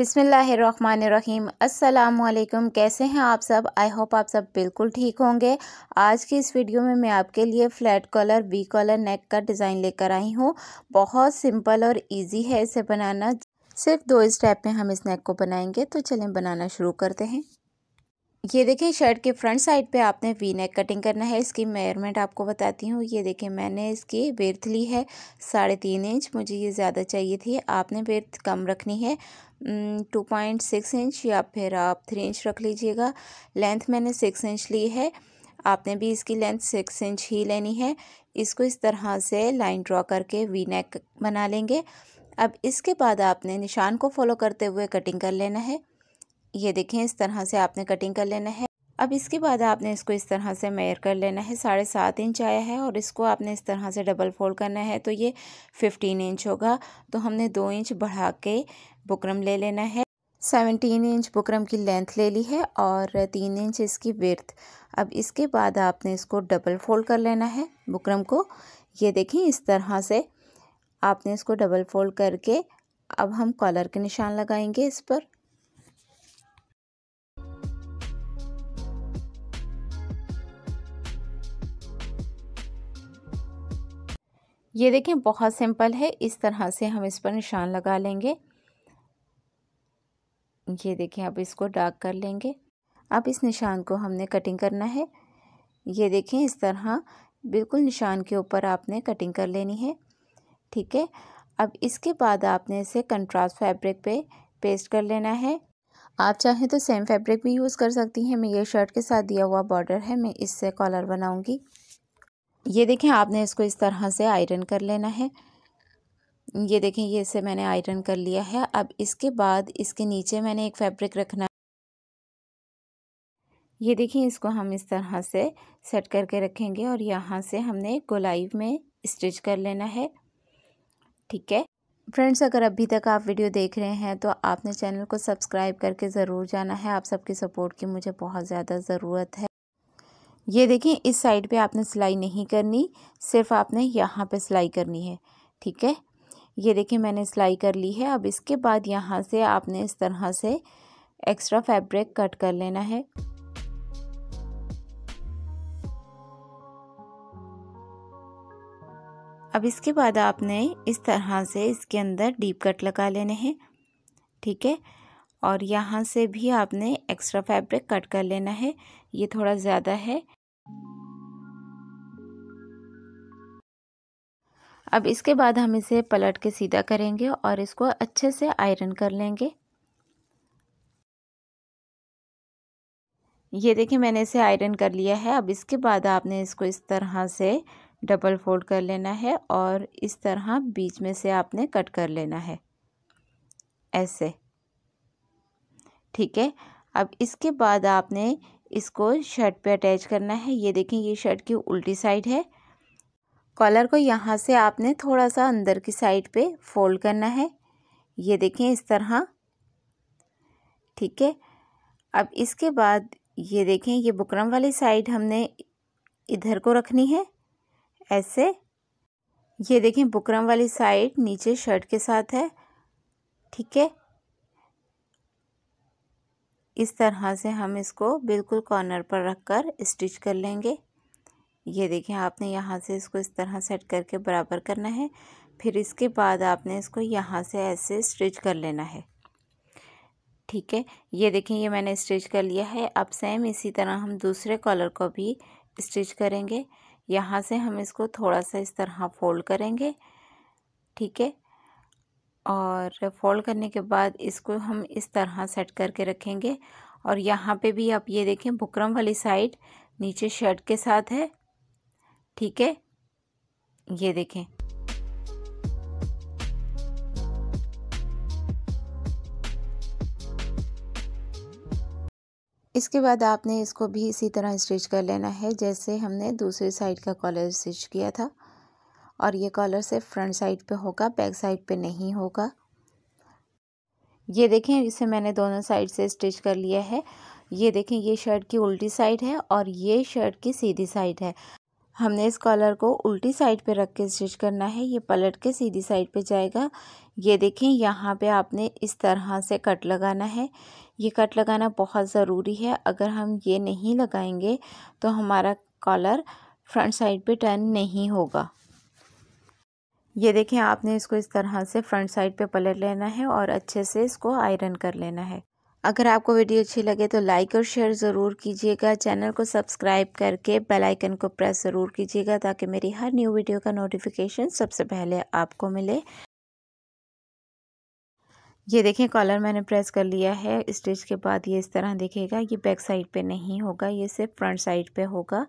बिसमीम् अल्लाम कैसे हैं आप सब आई होप आप सब बिल्कुल ठीक होंगे आज की इस वीडियो में मैं आपके लिए flat collar B collar neck का डिज़ाइन लेकर आई हूँ बहुत सिंपल और इजी है इसे बनाना सिर्फ दो स्टेप में हम इस नेक को बनाएंगे तो चलें बनाना शुरू करते हैं ये देखें शर्ट के फ्रंट साइड पे आपने वी नेक कटिंग करना है इसकी मेयरमेंट आपको बताती हूँ ये देखें मैंने इसकी बेर्थ ली है साढ़े तीन इंच मुझे ये ज़्यादा चाहिए थी आपने बेर्थ कम रखनी है टू पॉइंट सिक्स इंच या फिर आप थ्री इंच रख लीजिएगा लेंथ मैंने सिक्स इंच ली है आपने भी इसकी लेंथ सिक्स इंच ही लेनी है इसको इस तरह से लाइन ड्रॉ करके वी नेक बना लेंगे अब इसके बाद आपने निशान को फॉलो करते हुए कटिंग कर लेना है ये देखें इस तरह से आपने कटिंग कर लेना है अब इसके बाद आपने इसको इस तरह से मेयर कर लेना है साढ़े सात इंच आया है और इसको आपने इस तरह से डबल फोल्ड करना है तो ये फिफ्टीन इंच होगा तो हमने दो इंच बढ़ा के बुकरम ले लेना है सेवनटीन इंच बुकरम की लेंथ ले ली है और तीन इंच इसकी विर्थ अब इसके बाद आपने इसको डबल फोल्ड कर लेना है बुकरम को ये देखें इस तरह से आपने इसको डबल फोल्ड करके अब हम कॉलर के निशान लगाएंगे इस पर ये देखें बहुत सिंपल है इस तरह से हम इस पर निशान लगा लेंगे ये देखें अब इसको डार्क कर लेंगे अब इस निशान को हमने कटिंग करना है ये देखें इस तरह बिल्कुल निशान के ऊपर आपने कटिंग कर लेनी है ठीक है अब इसके बाद आपने इसे कंट्रास्ट फैब्रिक पे पेस्ट कर लेना है आप चाहें तो सेम फैब्रिक भी यूज़ कर सकती हैं मैं ये शर्ट के साथ दिया हुआ बॉर्डर है मैं इससे कॉलर बनाऊँगी ये देखें आपने इसको इस तरह से आयरन कर लेना है ये देखें ये इसे मैंने आयरन कर लिया है अब इसके बाद इसके नीचे मैंने एक फैब्रिक रखना ये देखिए इसको हम इस तरह से सेट करके रखेंगे और यहाँ से हमने गोलाई में स्टिच कर लेना है ठीक है फ्रेंड्स अगर अभी तक आप वीडियो देख रहे हैं तो आपने चैनल को सब्सक्राइब करके ज़रूर जाना है आप सबकी सपोर्ट की मुझे बहुत ज़्यादा ज़रूरत है ये देखें इस साइड पे आपने सिलाई नहीं करनी सिर्फ आपने यहाँ पे सिलाई करनी है ठीक है ये देखें मैंने सिलाई कर ली है अब इसके बाद यहाँ से आपने इस तरह से एक्स्ट्रा फैब्रिक कट कर लेना है अब इसके बाद आपने इस तरह से इसके अंदर डीप कट लगा लेने हैं ठीक है और यहाँ से भी आपने एक्स्ट्रा फैब्रिक कट कर लेना है ये थोड़ा ज़्यादा है अब इसके बाद हम इसे पलट के सीधा करेंगे और इसको अच्छे से आयरन कर लेंगे ये देखिए मैंने इसे आयरन कर लिया है अब इसके बाद आपने इसको इस तरह से डबल फोल्ड कर लेना है और इस तरह बीच में से आपने कट कर लेना है ऐसे ठीक है अब इसके बाद आपने इसको शर्ट पे अटैच करना है ये देखें ये शर्ट की उल्टी साइड है कॉलर को यहाँ से आपने थोड़ा सा अंदर की साइड पे फोल्ड करना है ये देखें इस तरह ठीक है अब इसके बाद ये देखें ये बुकरम वाली साइड हमने इधर को रखनी है ऐसे ये देखें बुकरम वाली साइड नीचे शर्ट के साथ है ठीक है इस तरह से हम इसको बिल्कुल कॉर्नर पर रखकर स्टिच कर लेंगे ये देखिए आपने यहाँ से इसको इस तरह सेट करके बराबर करना है फिर इसके बाद आपने इसको यहाँ से ऐसे स्टिच कर लेना है ठीक है ये देखें ये मैंने स्टिच कर लिया है अब सेम इसी तरह हम दूसरे कॉलर को भी स्टिच करेंगे यहाँ से हम इसको थोड़ा सा इस तरह फोल्ड करेंगे ठीक है और फोल्ड करने के बाद इसको हम इस तरह सेट करके रखेंगे और यहाँ पे भी आप ये देखें बुकरम वाली साइड नीचे शर्ट के साथ है ठीक है ये देखें इसके बाद आपने इसको भी इसी तरह स्टिच कर लेना है जैसे हमने दूसरी साइड का कॉलर स्टिच किया था और ये कॉलर सिर्फ फ्रंट साइड पे होगा बैक साइड पे नहीं होगा ये देखें इसे मैंने दोनों साइड से स्टिच कर लिया है ये देखें ये शर्ट की उल्टी साइड है और ये शर्ट की सीधी साइड है हमने इस कॉलर को उल्टी साइड पे रख के स्टिच करना है ये पलट के सीधी साइड पे जाएगा ये देखें यहाँ पे आपने इस तरह से कट लगाना है ये कट लगाना बहुत ज़रूरी है अगर हम ये नहीं लगाएंगे तो हमारा कॉलर फ्रंट साइड पे टर्न नहीं होगा ये देखें आपने इसको इस तरह से फ्रंट साइड पे पलट लेना है और अच्छे से इसको आयरन कर लेना है अगर आपको वीडियो अच्छी लगे तो लाइक और शेयर ज़रूर कीजिएगा चैनल को सब्सक्राइब करके बेल आइकन को प्रेस ज़रूर कीजिएगा ताकि मेरी हर न्यू वीडियो का नोटिफिकेशन सबसे पहले आपको मिले ये देखें कॉलर मैंने प्रेस कर लिया है स्टिच के बाद ये इस तरह दिखेगा ये बैक साइड पे नहीं होगा ये सिर्फ फ्रंट साइड पे होगा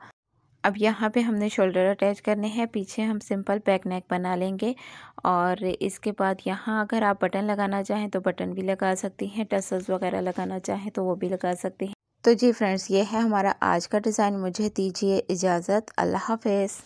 अब यहाँ पे हमने शोल्डर अटैच करने हैं पीछे हम सिंपल बैक नेक बना लेंगे और इसके बाद यहाँ अगर आप बटन लगाना चाहें तो बटन भी लगा सकती हैं टसल्स वगैरह लगाना चाहें तो वो भी लगा सकती हैं तो जी फ्रेंड्स ये है हमारा आज का डिज़ाइन मुझे दीजिए इजाज़त अल्लाह हाफिज़